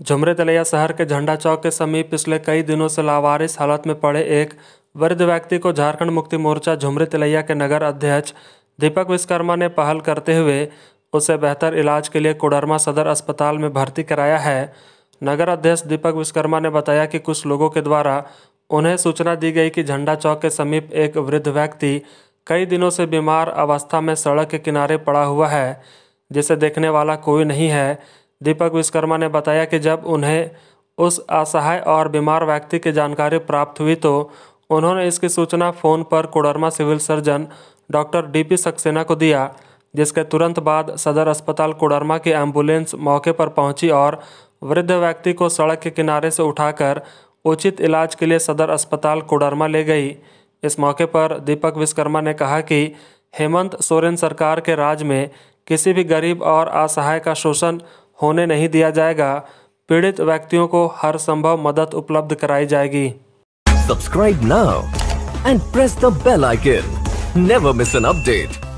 झुमरे तलैया शहर के झंडा चौक के समीप पिछले कई दिनों से लावारिस हालत में पड़े एक वृद्ध व्यक्ति को झारखंड मुक्ति मोर्चा झुमरे तलैया के नगर अध्यक्ष दीपक विश्वकर्मा ने पहल करते हुए उसे बेहतर इलाज के लिए कोडरमा सदर अस्पताल में भर्ती कराया है नगर अध्यक्ष दीपक विश्वकर्मा ने बताया कि कुछ लोगों के द्वारा उन्हें सूचना दी गई कि झंडा चौक के समीप एक वृद्ध व्यक्ति कई दिनों से बीमार अवस्था में सड़क के किनारे पड़ा हुआ है जिसे देखने वाला कोई नहीं है दीपक विश्वकर्मा ने बताया कि जब उन्हें उस असहाय और बीमार व्यक्ति की जानकारी प्राप्त हुई तो उन्होंने इसकी सूचना फ़ोन पर Koderma civil surgeon doctor DP Saxena को दिया जिसके तुरंत बाद सदर अस्पताल कोडरमा की एम्बुलेंस मौके पर पहुंची और वृद्ध व्यक्ति को सड़क के किनारे से उठाकर उचित इलाज के लिए सदर अस्पताल कोडरमा ले गई इस मौके पर दीपक विश्वकर्मा ने कहा कि हेमंत सोरेन सरकार के राज में किसी भी गरीब और असहाय का शोषण होने नहीं दिया जाएगा पीड़ित व्यक्तियों को हर संभव मदद उपलब्ध कराई जाएगी subscribe now and press the bell icon never miss an update